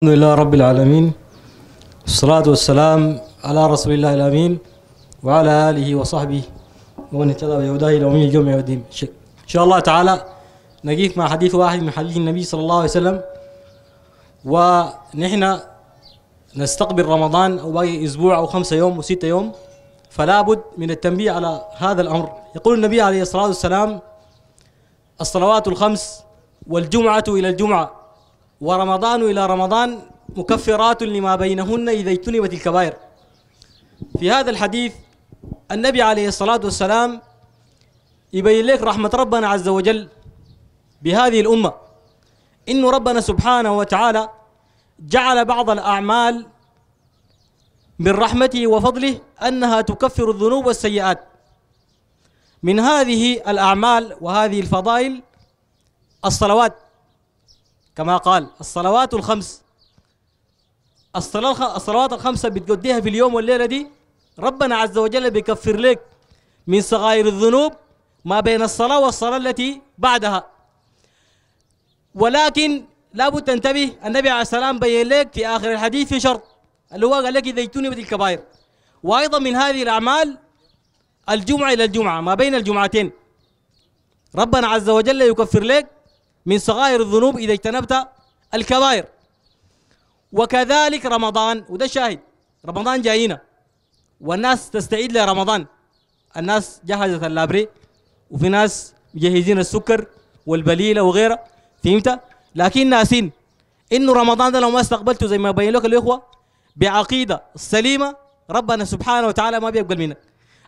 الحمد لله رب العالمين والصلاة والسلام على رسول الله الأمين وعلى آله وصحبه ومن اهتدى بهداه إلى يوم الجمع والدين إن شاء الله تعالى نجيك مع حديث واحد من حديث النبي صلى الله عليه وسلم ونحن نستقبل رمضان أو باقي أسبوع أو خمسة يوم وستة يوم فلا بد من التنبيه على هذا الأمر يقول النبي عليه الصلاة والسلام الصلوات الخمس والجمعة إلى الجمعة ورمضان إلى رمضان مكفرات لما بينهن إذا اجتنبت الكبائر في هذا الحديث النبي عليه الصلاة والسلام يبين لك رحمة ربنا عز وجل بهذه الأمة إن ربنا سبحانه وتعالى جعل بعض الأعمال من رحمته وفضله أنها تكفر الذنوب والسيئات من هذه الأعمال وهذه الفضائل الصلوات كما قال الصلوات الخمس الصلوات الخمسة بتقضيها في اليوم والليلة دي ربنا عز وجل بيكفر لك من صغائر الذنوب ما بين الصلاة والصلاة التي بعدها ولكن لابد تنتبه النبي عليه السلام بين لك في آخر الحديث في شرط اللي هو قال لك إذا اجتنبت الكبائر وأيضا من هذه الأعمال الجمعة إلى الجمعة ما بين الجمعتين ربنا عز وجل يكفر لك من صغائر الذنوب إذا اجتنبت الكبائر وكذلك رمضان وده الشاهد رمضان جاينا والناس تستعيد لرمضان الناس جهزت اللابري وفي ناس مجهزين السكر والبليله وغيرها فهمت لكن ناسين انه رمضان ده لو ما استقبلته زي ما بين لك الاخوه بعقيده سليمه ربنا سبحانه وتعالى ما بيقبل منك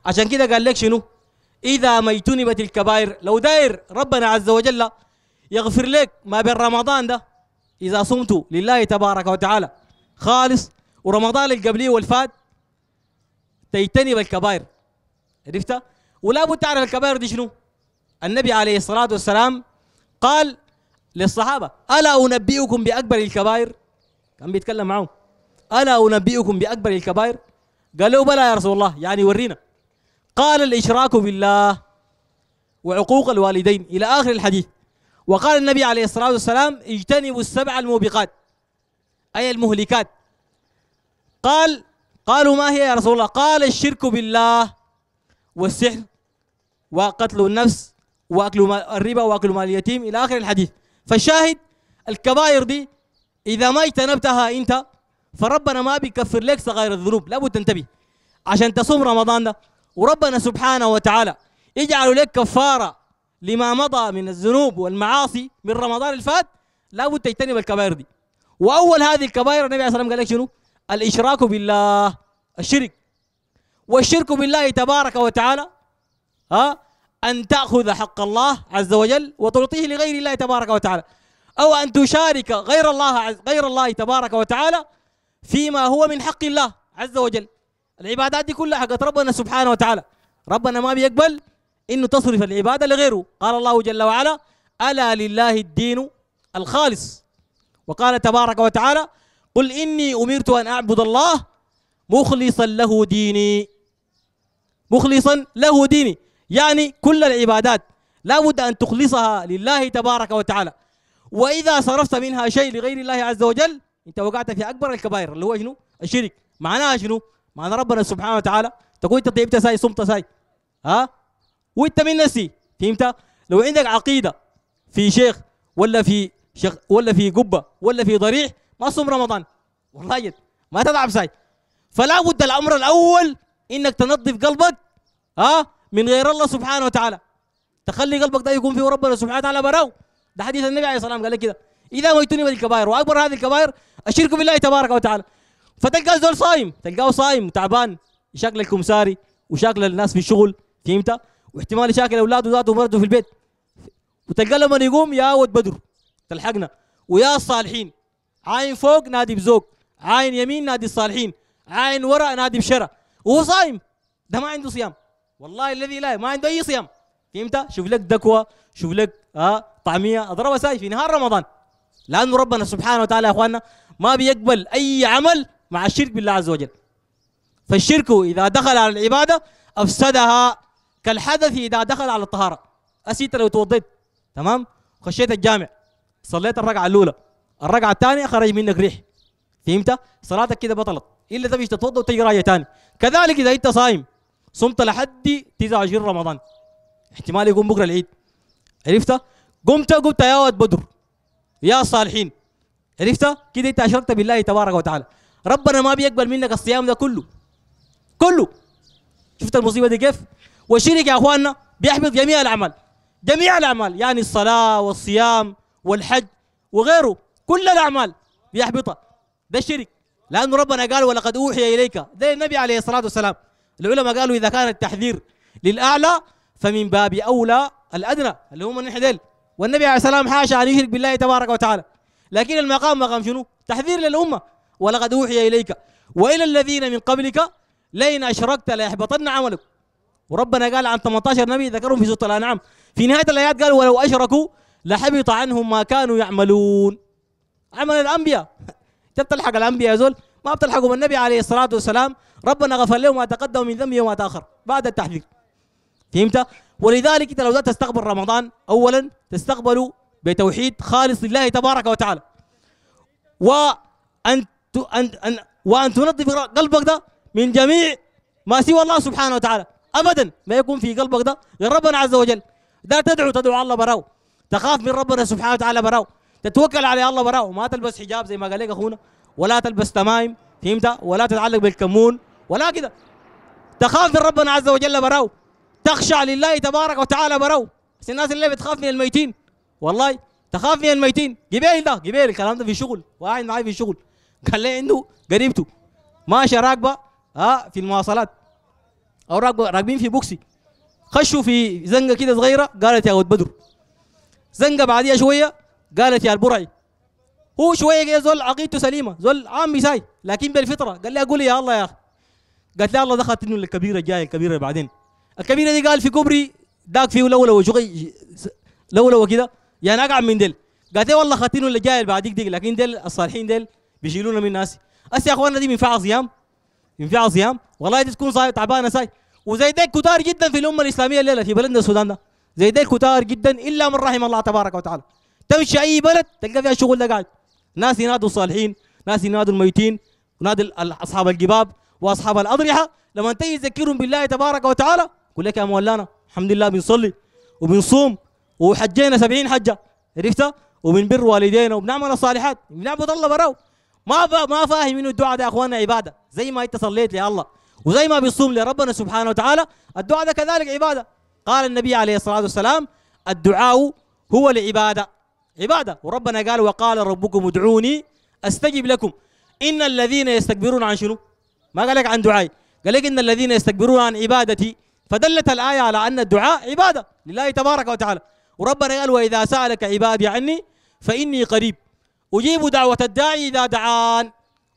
عشان كده قال لك شنو اذا ما اجتنبت الكبائر لو داير ربنا عز وجل يغفر لك ما بين رمضان ده إذا صمت لله تبارك وتعالى خالص ورمضان اللي قبليه والفات تجتنب الكبائر عرفت؟ ولا بد تعرف الكبائر دي شنو؟ النبي عليه الصلاة والسلام قال للصحابة ألا أنبئكم بأكبر الكبائر؟ كان بيتكلم معهم ألا أنبئكم بأكبر الكبائر؟ قالوا بلى يا رسول الله يعني ورينا قال الإشراك بالله وعقوق الوالدين إلى آخر الحديث وقال النبي عليه الصلاة والسلام اجتنبوا السبع الموبقات أي المهلكات قال قالوا ما هي يا رسول الله قال الشرك بالله والسحر وقتل النفس واكل الربا واكل مال اليتيم الى اخر الحديث فالشاهد الكبائر دي اذا ما اجتنبتها انت فربنا ما بيكفر لك صغائر الذنوب لابد تنتبه عشان تصوم رمضان ده وربنا سبحانه وتعالى يجعل لك كفاره لما مضى من الذنوب والمعاصي من رمضان الفات لابد تجتنب الكبائر دي واول هذه الكبائر النبي عليه الصلاه والسلام قال لك شنو؟ الاشراك بالله الشرك والشرك بالله تبارك وتعالى ها ان تاخذ حق الله عز وجل وتعطيه لغير الله تبارك وتعالى او ان تشارك غير الله عز غير الله تبارك وتعالى فيما هو من حق الله عز وجل العبادات دي كلها حقت ربنا سبحانه وتعالى ربنا ما بيقبل انه تصرف العباده لغيره قال الله جل وعلا الا لله الدين الخالص وقال تبارك وتعالى قل اني امرت ان اعبد الله مخلصا له ديني مخلصا له ديني يعني كل العبادات لا بد ان تخلصها لله تبارك وتعالى واذا صرفت منها شيء لغير الله عز وجل انت وقعت في اكبر الكبائر اللي هو شنو الشرك معناها شنو معنى ربنا سبحانه وتعالى تقول انت طيبت ساي صمت ساي ها وانت من نسي فهمت لو عندك عقيده في شيخ ولا في شيخ ولا في قبه ولا في ضريح ما صوم رمضان والله جد ما تتعب ساي فلا بد الامر الاول انك تنظف قلبك ها من غير الله سبحانه وتعالى تخلي قلبك ده يكون فيه ربنا سبحانه وتعالى براو ده حديث النبي عليه الصلاه والسلام قال لك كده اذا ما ميتوني بالكبائر واكبر هذه الكبائر الشرك بالله تبارك وتعالى فتلقى زول صايم تلقاه صايم تعبان شكل الكمساري وشكل الناس في الشغل فهمت واحتمال يشاكل اولاده ذاته ومرته في البيت وتلقى لما يقوم يا ود بدر تلحقنا ويا الصالحين عاين فوق نادي بزوق عاين يمين نادي الصالحين عاين وراء نادي بشرى وهو صايم ده ما عنده صيام والله الذي لا ما عنده اي صيام فهمت شوف لك دكوه شوف لك آه طعميه اضربها ساي في نهار رمضان لانه ربنا سبحانه وتعالى يا اخواننا ما بيقبل اي عمل مع الشرك بالله عز وجل فالشرك اذا دخل على العباده افسدها كالحدث اذا دخل على الطهاره اسيت لو توضيت تمام خشيت الجامع صليت الركعه الاولى الركعه الثانيه خرج منك ريح فهمت صلاتك كده بطلت الا تبي تتوضا وتجي راجع ثاني كذلك اذا انت صايم صمت لحد 29 رمضان احتمال يقوم بكره العيد عرفت قمت قمت يا واد بدر يا الصالحين عرفت كده انت اشركت بالله تبارك وتعالى ربنا ما بيقبل منك الصيام ده كله كله شفت المصيبه دي كيف والشرك يا اخواننا بيحبط جميع الاعمال جميع الاعمال يعني الصلاه والصيام والحج وغيره كل الاعمال بيحبطها ده الشرك لانه ربنا قال ولقد اوحي اليك ده النبي عليه الصلاه والسلام العلماء قالوا اذا كان التحذير للاعلى فمن باب اولى الادنى اللي هم نحن ديل والنبي عليه السلام حاشا ان يشرك بالله تبارك وتعالى لكن المقام مقام شنو؟ تحذير للامه ولقد اوحي اليك والى الذين من قبلك لئن اشركت ليحبطن عملك وربنا قال عن 18 نبي ذكرهم في سوره الانعام في نهايه الايات قال ولو اشركوا لحبط عنهم ما كانوا يعملون عمل الانبياء انت بتلحق الانبياء يا زول ما بتلحقوا بالنبي عليه الصلاه والسلام ربنا غفر لهم ما تقدم من ذنبه وما تاخر بعد التحذير فهمت ولذلك انت لو تستقبل رمضان اولا تستقبله بتوحيد خالص لله تبارك وتعالى وان ان وان تنظف قلبك ده من جميع ما سوى الله سبحانه وتعالى ابدا ما يكون في قلبك ده غير ربنا عز وجل ده تدعو تدعو الله براو تخاف من ربنا سبحانه وتعالى براو تتوكل على الله براو ما تلبس حجاب زي ما قال لك اخونا ولا تلبس تمايم فهمت ولا تتعلق بالكمون ولا كده تخاف من ربنا عز وجل براو تخشع لله تبارك وتعالى براو بس الناس اللي بتخاف من الميتين والله تخاف من الميتين جبال ده جبال الكلام ده في شغل واحد معي في شغل قال لي عنده قريبته ماشي راكبه ها آه، في المواصلات او راكبين في بوكسي خشوا في زنقه كده صغيره قالت يا ود بدر زنقه بعديها شويه قالت يا البرعي هو شويه كده زول عقيدته سليمه زول عامي ساي لكن بالفطره قال لها اقول يا الله يا اخي قالت لي الله دخلت انه الكبيره جايه الكبيره بعدين الكبيره دي قال في كوبري داك فيه لولو وشغي لولو كده يعني اقعد من ديل قالت لي والله خاتينه اللي جاي بعديك ديك لكن ديل الصالحين ديل بيشيلونا من ناس هسه يا اخواننا دي ينفع صيام ينفع صيام والله دي تكون صايم تعبانه ساي وزي ده كتار جدا في الامه الاسلاميه الليله في بلدنا السودان ده زي ده كتار جدا الا من رحم الله تبارك وتعالى تمشي اي بلد تلقى فيها الشغل ده قاعد ناس ينادوا الصالحين ناس ينادوا الميتين ونادوا اصحاب الجباب واصحاب الاضرحه لما تيجي تذكرهم بالله تبارك وتعالى يقول لك يا مولانا الحمد لله بنصلي وبنصوم وحجينا سبعين حجه عرفت وبنبر والدينا وبنعمل الصالحات بنعبد الله براو ما ما فاهم انه الدعاء ده يا اخواننا عباده زي ما انت صليت يا الله وزي ما بيصوم لربنا سبحانه وتعالى الدعاء ده كذلك عبادة قال النبي عليه الصلاة والسلام الدعاء هو لعبادة عبادة وربنا قال وقال ربكم ادعوني استجب لكم إن الذين يستكبرون عن شنو ما قال لك عن دعائي قال لك إن الذين يستكبرون عن عبادتي فدلت الآية على أن الدعاء عبادة لله تبارك وتعالى وربنا قال وإذا سألك عبادي عني فإني قريب أجيب دعوة الداعي إذا دعان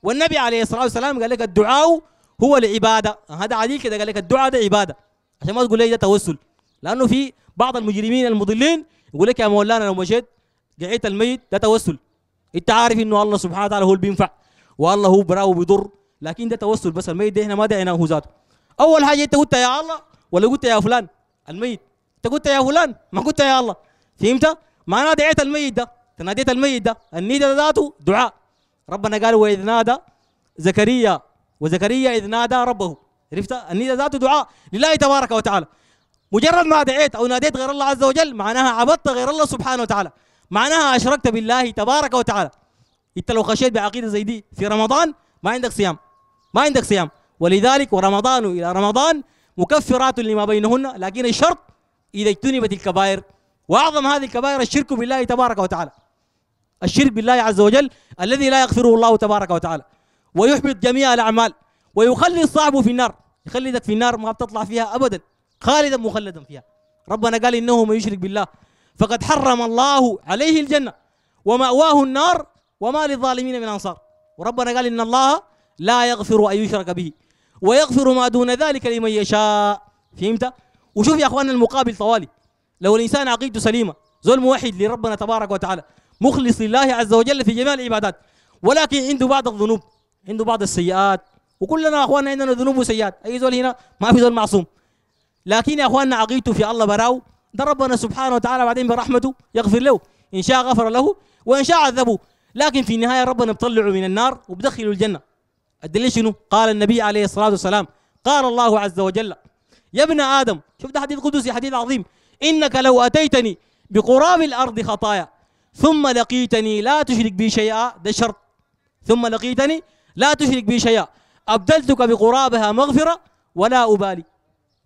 والنبي عليه الصلاة والسلام قال لك الدعاء هو العباده هذا عديل كده قال لك الدعاء ده عباده عشان ما تقول لي ده توسل لانه في بعض المجرمين المضلين يقول لك يا مولانا لو مشيت قعيت الميت ده توسل انت عارف انه الله سبحانه وتعالى هو اللي بينفع والله هو براه وبيضر لكن ده توسل بس الميت ده احنا ما دعناه ذاته اول حاجه انت قلت يا الله ولا قلت يا فلان الميت انت قلت يا فلان ما قلت يا الله فهمت معناه دعيت الميت ده تناديت الميت ده النيدة ذاته دعاء ربنا قال واذ نادى زكريا وزكريا إذ نادى ربه عرفت النداء ذاته دعاء لله تبارك وتعالى مجرد ما دعيت أو ناديت غير الله عز وجل معناها عبدت غير الله سبحانه وتعالى معناها أشركت بالله تبارك وتعالى أنت لو خشيت بعقيدة زي دي في رمضان ما عندك صيام ما عندك صيام ولذلك ورمضان إلى رمضان مكفرات لما بينهن لكن الشرط إذا اجتنبت الكبائر وأعظم هذه الكبائر الشرك بالله تبارك وتعالى الشرك بالله عز وجل الذي لا يغفره الله تبارك وتعالى ويحبط جميع الأعمال ويخلد صاحبه في النار يخلدك في النار ما بتطلع فيها أبدا خالدا مخلدا فيها ربنا قال إنه من يشرك بالله فقد حرم الله عليه الجنة ومأواه النار وما للظالمين من أنصار وربنا قال إن الله لا يغفر أن يشرك به ويغفر ما دون ذلك لمن يشاء فهمت؟ وشوف يا أخواننا المقابل طوالي لو الإنسان عقيدته سليمة زول موحد لربنا تبارك وتعالى مخلص لله عز وجل في جميع العبادات ولكن عنده بعض الذنوب عنده بعض السيئات وكلنا اخواننا عندنا ذنوب وسيئات اي زول هنا ما في زول معصوم لكن يا اخواننا عقيدته في الله براو ده ربنا سبحانه وتعالى بعدين برحمته يغفر له ان شاء غفر له وان شاء عذبه لكن في النهايه ربنا بطلعه من النار وبدخله الجنه الدليل شنو قال النبي عليه الصلاه والسلام قال الله عز وجل يا ابن ادم شوف ده حديث قدسي حديث عظيم انك لو اتيتني بقراب الارض خطايا ثم لقيتني لا تشرك بي شيئا ده شرط ثم لقيتني لا تشرك بي شيئا أبدلتك بقرابها مغفرة ولا أبالي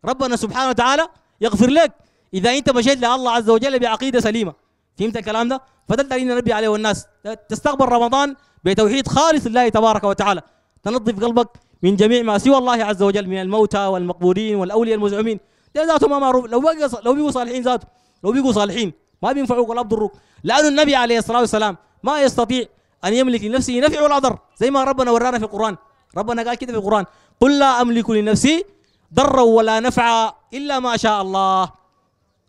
ربنا سبحانه وتعالى يغفر لك إذا أنت مشيت لله عز وجل بعقيدة سليمة فهمت الكلام ده؟ فدل دين النبي عليه والناس تستقبل رمضان بتوحيد خالص لله تبارك وتعالى تنظف قلبك من جميع ما سوى الله عز وجل من الموتى والمقبورين والأولياء المزعومين ده ذاته ما معروف لو بقى لو بيقوا صالحين ذاته لو بيقوا صالحين ما بينفعوك ولا بضروك لأن النبي عليه الصلاة والسلام ما يستطيع أن يملك لنفسه نفع ولا ضر زي ما ربنا ورانا في القرآن ربنا قال كده في القرآن قل لا أملك لنفسي ضرا ولا نفعا إلا ما شاء الله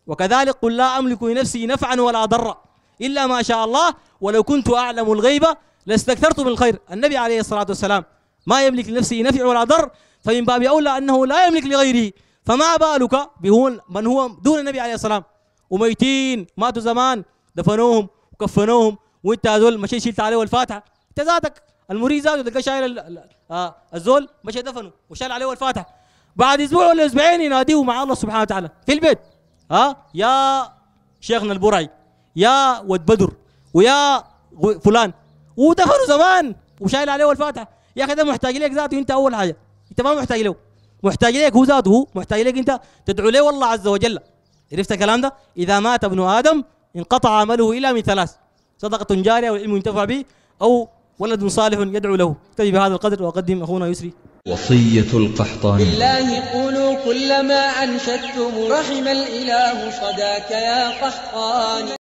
وكذلك قل لا أملك لنفسي نفعا ولا ضرا إلا ما شاء الله ولو كنت أعلم الغيب لاستكثرت من الخير النبي عليه الصلاة والسلام ما يملك لنفسه نفع ولا ضر فمن باب أولى أنه لا يملك لغيره فما بالك بهون من هو دون النبي عليه السلام وميتين ماتوا زمان دفنوهم وكفنوهم وانت هذول مشي شلت عليه الفاتحه انت ذاتك المريض ذاته تلقاه شايل آه، الزول مشى دفنه وشال عليه الفاتحه بعد اسبوع ولا اسبوعين يناديه مع الله سبحانه وتعالى في البيت ها يا شيخنا البرعي يا ود بدر ويا فلان ودفنوا زمان وشايل عليه الفاتحه يا اخي ده محتاج لك ذاته انت اول حاجه انت ما محتاج له محتاج لك هو ذاته هو محتاج لك انت تدعو له والله عز وجل عرفت الكلام ده اذا مات ابن ادم انقطع عمله الا من ثلاث صدقة جارية والعلم ينتفع به أو ولد صالح يدعو له اكتفي بهذا القدر وأقدم أخونا يسري وصية القحطاني بالله قولوا كلما أنشدتم رحم الإله صداك يا قحطاني